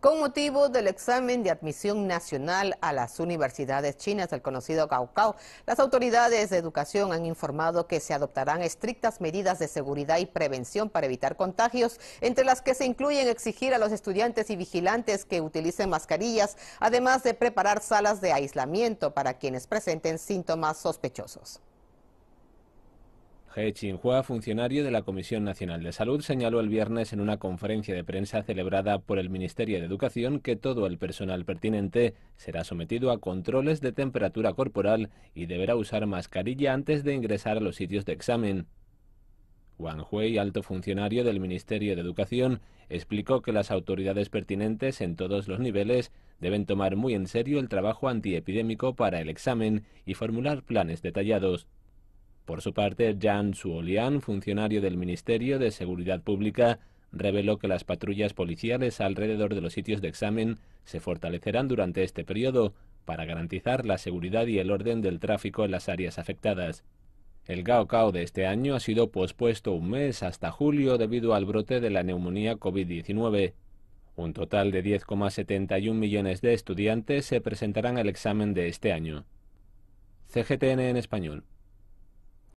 Con motivo del examen de admisión nacional a las universidades chinas, el conocido Gaokao, las autoridades de educación han informado que se adoptarán estrictas medidas de seguridad y prevención para evitar contagios, entre las que se incluyen exigir a los estudiantes y vigilantes que utilicen mascarillas, además de preparar salas de aislamiento para quienes presenten síntomas sospechosos. He Chinhua, funcionario de la Comisión Nacional de Salud, señaló el viernes en una conferencia de prensa celebrada por el Ministerio de Educación que todo el personal pertinente será sometido a controles de temperatura corporal y deberá usar mascarilla antes de ingresar a los sitios de examen. Wang Hui, alto funcionario del Ministerio de Educación, explicó que las autoridades pertinentes en todos los niveles deben tomar muy en serio el trabajo antiepidémico para el examen y formular planes detallados. Por su parte, Jan Suolian, funcionario del Ministerio de Seguridad Pública, reveló que las patrullas policiales alrededor de los sitios de examen se fortalecerán durante este periodo para garantizar la seguridad y el orden del tráfico en las áreas afectadas. El Gaokao de este año ha sido pospuesto un mes hasta julio debido al brote de la neumonía COVID-19. Un total de 10,71 millones de estudiantes se presentarán al examen de este año. CGTN en español.